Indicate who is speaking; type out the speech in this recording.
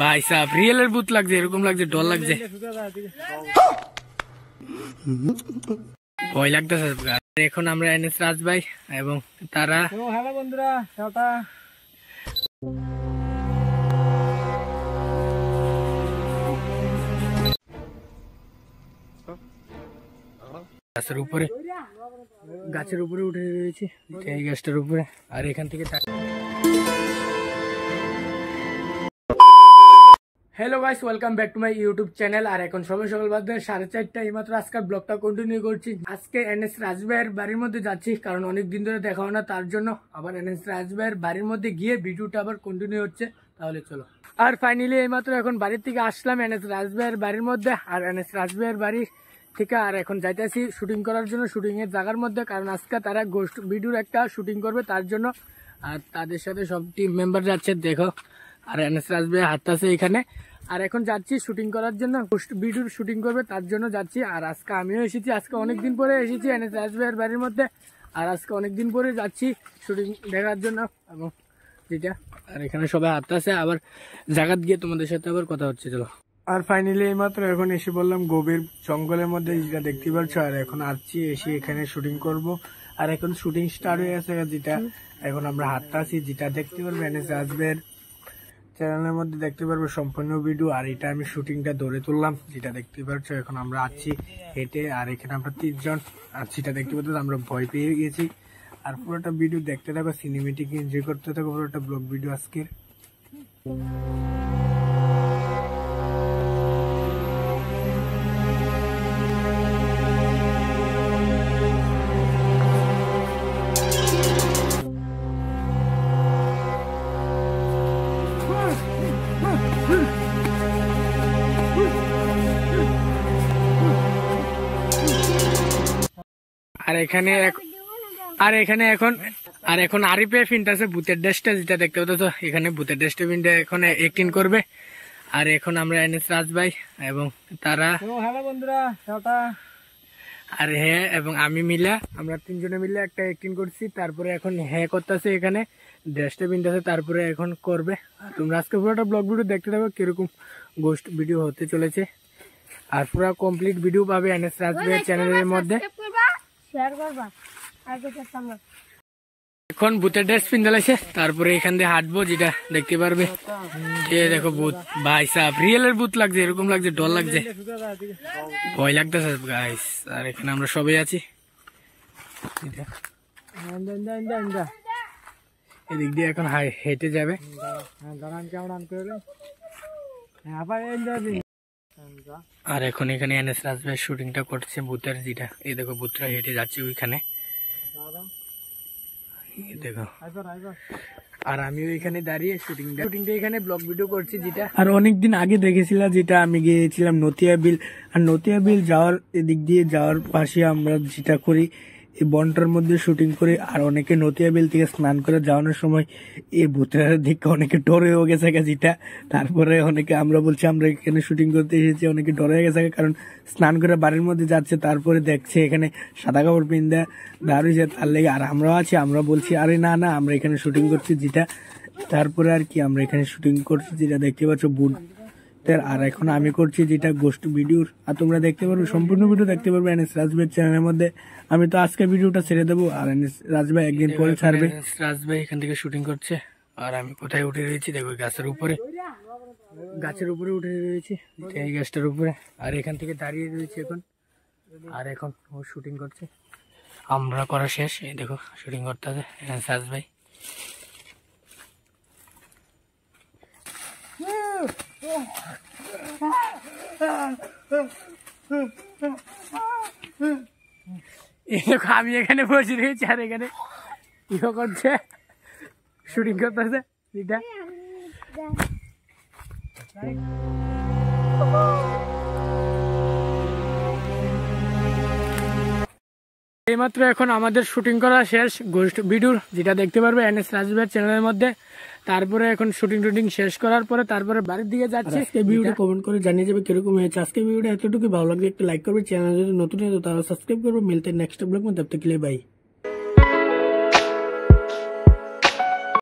Speaker 1: ভাই সাহেব রিয়েলের ভূত লাগছে এরকম লাগছে ডর লাগছে ভয় লাগতেছে এখন আমরা এনেছি রাজ ভাই এবং তারা হ্যালো বন্ধুরা টাটা গাছের উপরে গাছের উপরে উঠে রয়েছে এই গাছটার উপরে আর এখান থেকে hello guys welcome back to my YouTube channel আর এখন সময় সকাল বাদ সাড়ে চারটা এইমাত্র আজকাল ব্লগটা কন্টিনিউ করছি আজকে এন এস রাজভাইয়ের বাড়ির মধ্যে যাচ্ছি কারণ অনেক দিন ধরে দেখা হয় না তার জন্য আবার এন এস রাজভাইয়ের বাড়ির মধ্যে গিয়ে ভিডিওটা আবার কন্টিনিউ হচ্ছে তাহলে চলো আর ফাইনালি এইমাত্র এখন বাড়ির থেকে আসলাম এন এস রাজভাইয়ের বাড়ির মধ্যে আর এন এস রাজভাইয়ের বাড়ি থেকে আর এখন যাইতেছি শুটিং করার জন্য শুটিংয়ের জায়গার মধ্যে কারণ আজকে তারা গোস্ট ভিডিওর একটা শুটিং করবে তার জন্য আর তাদের সাথে সব টিম মেম্বার যাচ্ছে দেখো আর এনএস হাত আছে এখানে আর এখন যাচ্ছি শুটিং করার জন্য ভিডিও শুটিং করবে তার জন্য যাচ্ছি আর আজকে আমিও এসেছি আজকে অনেকদিন পরে এসেছি এনএস রাজবের বাড়ির মধ্যে আর আজকে অনেকদিন পরে যাচ্ছি শুটিং দেখার জন্য এবং যেটা আর এখানে সবাই আছে আবার জাগাত গিয়ে তোমাদের সাথে আবার কথা হচ্ছে চলো আর ফাইনালি এইমাত্র এখন এসে বললাম গভীর জঙ্গলের মধ্যে যেটা দেখতে পাচ্ছ আর এখন আসছি এসে এখানে শুটিং করব আর এখন শুটিং স্টার্ট হয়ে গেছে যেটা এখন আমরা আছি যেটা দেখতে পারবো এনএস আসবে চ্যানেলের মধ্যে দেখতে পারবে সম্পূর্ণ ভিডিও আর এটা আমি শুটিংটা ধরে তুললাম যেটা দেখতে পাচ্ছ এখন আমরা আছি হেঁটে আর এখানে আমরা তিনজন আর সেটা দেখতে পাচ্ছি আমরা ভয় পেয়ে গেছি আর পুরোটা ভিডিও দেখতে থাকো সিনেমেটিক এনজয় করতে থাকো পুরোটা ব্লগ ভিডিও আজকের আর এখানে আর এখানে এখন আর এখন আরিফে আছে ভূতের ড্রেসটা যেটা দেখতে পাচ্ছ এখানে ভূতের ডাস্টবিনটা ফিনটা এখন অ্যাক্টিং করবে আর এখন আমরা এনেছি রাজ ভাই এবং তারা বন্ধুরা আর হ্যাঁ এবং আমি মিলা আমরা তিনজনে মিলে একটা অ্যাক্টিং করছি তারপরে এখন হ্যাঁ করতেছে এখানে ড্রেসটা পিনতেছে তারপরে এখন করবে আর তুমি আজকে একটা ব্লগ ভিডিও দেখতে থাকো কিরকম গোস্ট ভিডিও হতে চলেছে আর পুরো কমপ্লিট ভিডিও পাবে এনএস রাজবের চ্যানেলের মধ্যে এখন ভূতের ড্রেস পিন দিলাইছে তারপরে এখান দিয়ে হাঁটবো যেটা দেখতে পারবে এ দেখো ভূত ভাই রিয়েল রিয়েলের ভূত লাগছে এরকম লাগছে ডর লাগছে ভয় লাগতেছে গাইস আর এখানে আমরা সবাই আছি এদিক দিয়ে এখন হেঁটে যাবে হ্যাঁ, আর এখন এখানে এনএস রাজভাই শুটিংটা করছে বুথের জিটা এই দেখো বুথরা হেঁটে যাচ্ছে ওইখানে দেখো আর আমি ওইখানে দাঁড়িয়ে শুটিংটা শুটিংটা এখানে ব্লগ ভিডিও করছি যেটা আর অনেকদিন আগে দেখেছিলাম যেটা আমি গিয়েছিলাম নতিয়া বিল আর নতিয়া বিল যাওয়ার এদিক দিয়ে যাওয়ার পাশে আমরা যেটা করি এই বনটার মধ্যে শুটিং করে আর অনেকে নতিয়া বিল থেকে স্নান করে যাওয়ানোর সময় এই ভূতের দিকে অনেকে ডরেও গেছে যেটা তারপরে অনেকে আমরা বলছি আমরা এখানে শুটিং করতে এসেছি অনেকে ডরে গেছে কারণ স্নান করে বাড়ির মধ্যে যাচ্ছে তারপরে দেখছে এখানে সাদা কাপড় পিন্দা দাঁড়িয়েছে তার লেগে আর আমরাও আছি আমরা বলছি আরে না না আমরা এখানে শুটিং করছি যেটা তারপরে আর কি আমরা এখানে শুটিং করছি যেটা দেখতে পাচ্ছ বুট আর এখন আমি করছি যেটা গোষ্ঠ ভিডিওর আর তোমরা দেখতে পারবে সম্পূর্ণ ভিডিও দেখতে পারবে এন এস রাজভাইয়ের চ্যানেলের মধ্যে আমি তো আজকে ভিডিওটা ছেড়ে দেবো আর এন এস রাজভাই একদিন পরে ছাড়বে রাজভাই এখান থেকে শুটিং করছে আর আমি কোথায় উঠে রয়েছি দেখো গাছের উপরে গাছের উপরে উঠে রয়েছি এই গাছটার উপরে আর এখান থেকে দাঁড়িয়ে রয়েছে এখন আর এখন ও শুটিং করছে আমরা করা শেষ এই দেখো শুটিং করতে হবে রাজ ভাই আমি এখানে বসে রয়েছি আর এখানে ইয়ে করছে শুটিং করতেছে এটা এইমাত্র এখন আমাদের শুটিং করা শেষ গোস্ট ভিডিওর যেটা দেখতে পারবে এন এস রাজবের চ্যানেলের মধ্যে তারপরে এখন শুটিং টুটিং শেষ করার পরে তারপরে বাড়ির দিকে যাচ্ছে আজকে ভিডিওটা কমেন্ট করে জানিয়ে যাবে কিরকম হয়েছে আজকে ভিডিওটা এতটুকু ভালো লাগবে একটু লাইক করবে চ্যানেল যদি নতুন হয় তো তারা সাবস্ক্রাইব করবে মিলতে নেক্সট ব্লগ মধ্যে তবে বাই